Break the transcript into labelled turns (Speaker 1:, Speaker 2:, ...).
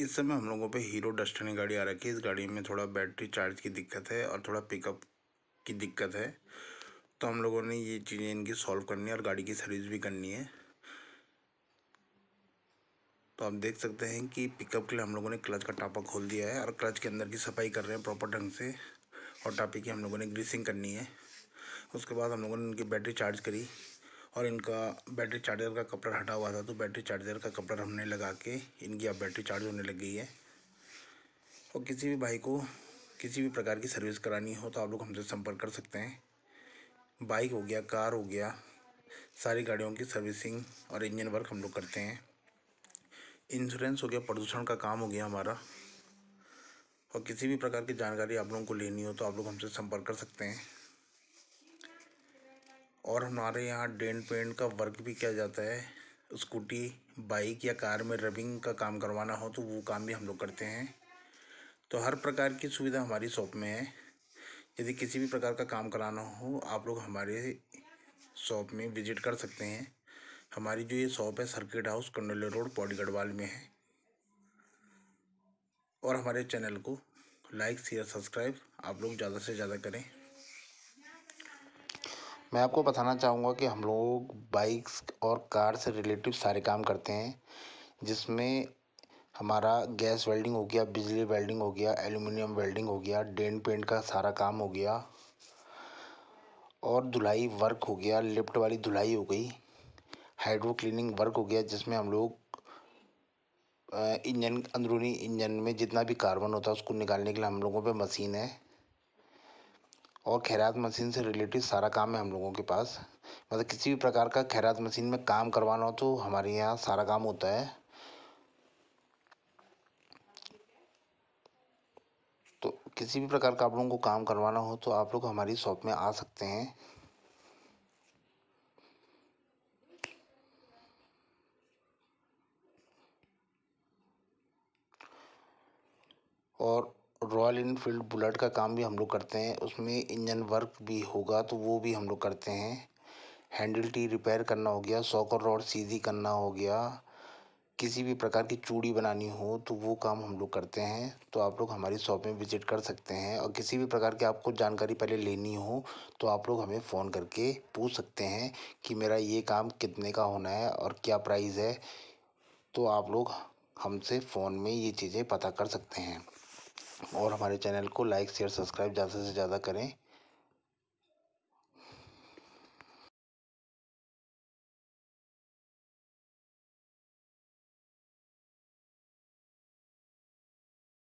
Speaker 1: इस समय हम लोगों पे हीरो डस्टनी गाड़ी आ रखी है इस गाड़ी में थोड़ा बैटरी चार्ज की दिक्कत है और थोड़ा पिकअप की दिक्कत है तो हम लोगों ने ये चीज़ें इनकी सॉल्व करनी है और गाड़ी की सर्विस भी करनी है तो आप देख सकते हैं कि पिकअप के लिए हम लोगों ने क्लच का टापा खोल दिया है और क्लच के अंदर की सफाई कर रहे हैं प्रॉपर ढंग से और टापे की हम लोगों ने ग्रीसिंग करनी है उसके बाद हम लोगों ने इनकी बैटरी चार्ज करी और इनका बैटरी चार्जर का कपड़ा हटा हुआ था तो बैटरी चार्जर का कपड़ा हमने लगा के इनकी अब बैटरी चार्ज होने लग गई है और किसी भी भाई को किसी भी प्रकार की सर्विस करानी हो तो आप लोग हमसे संपर्क कर सकते हैं बाइक हो गया कार हो गया सारी गाड़ियों की सर्विसिंग और इंजन वर्क हम लोग करते हैं इंश्योरेंस हो गया प्रदूषण का काम हो गया हमारा और किसी भी प्रकार की जानकारी आप लोगों को लेनी हो तो आप लोग हमसे संपर्क कर सकते हैं और हमारे यहाँ डेंट पेंट का वर्क भी किया जाता है स्कूटी बाइक या कार में रबिंग का काम करवाना हो तो वो काम भी हम लोग करते हैं तो हर प्रकार की सुविधा हमारी शॉप में है यदि किसी भी प्रकार का काम कराना हो आप लोग हमारे शॉप में विजिट कर सकते हैं हमारी जो ये शॉप है सर्किट हाउस कंडोले रोड पौड़ी गढ़वाल में है और हमारे चैनल को लाइक शेयर सब्सक्राइब आप लोग ज़्यादा से ज़्यादा करें मैं आपको बताना चाहूँगा कि हम लोग बाइक्स और कार से रिलेटिव सारे काम करते हैं जिसमें हमारा गैस वेल्डिंग हो गया बिजली वेल्डिंग हो गया एल्यूमिनियम वेल्डिंग हो गया डेंट पेंट का सारा काम हो गया और धुलाई वर्क हो गया लिफ्ट वाली धुलाई हो गई हाइड्रो क्लीनिंग वर्क हो गया जिसमें हम लोग इंजन अंदरूनी इंजन में जितना भी कार्बन होता है उसको निकालने के लिए हम लोगों पे मशीन है और खैरात मशीन से रिलेटेड सारा काम है हम लोगों के पास मतलब किसी भी प्रकार का खैरात मशीन में काम करवाना हो तो हमारे यहाँ सारा काम होता है तो किसी भी प्रकार का आप लोगों को काम करवाना हो तो आप लोग हमारी शॉप में आ सकते हैं और रॉयल इनफील्ड बुलेट का काम भी हम लोग करते हैं उसमें इंजन वर्क भी होगा तो वो भी हम लोग करते हैं हैंडल टी रिपेयर करना हो गया सॉकर रॉड सीधी करना हो गया किसी भी प्रकार की चूड़ी बनानी हो तो वो काम हम लोग करते हैं तो आप लोग हमारी शॉप में विजिट कर सकते हैं और किसी भी प्रकार की आपको जानकारी पहले लेनी हो तो आप लोग हमें फ़ोन करके पूछ सकते हैं कि मेरा ये काम कितने का होना है और क्या प्राइस है तो आप लोग हमसे फ़ोन में ये चीज़ें पता कर सकते हैं और हमारे चैनल को लाइक शेयर सब्सक्राइब ज़्यादा से ज़्यादा करें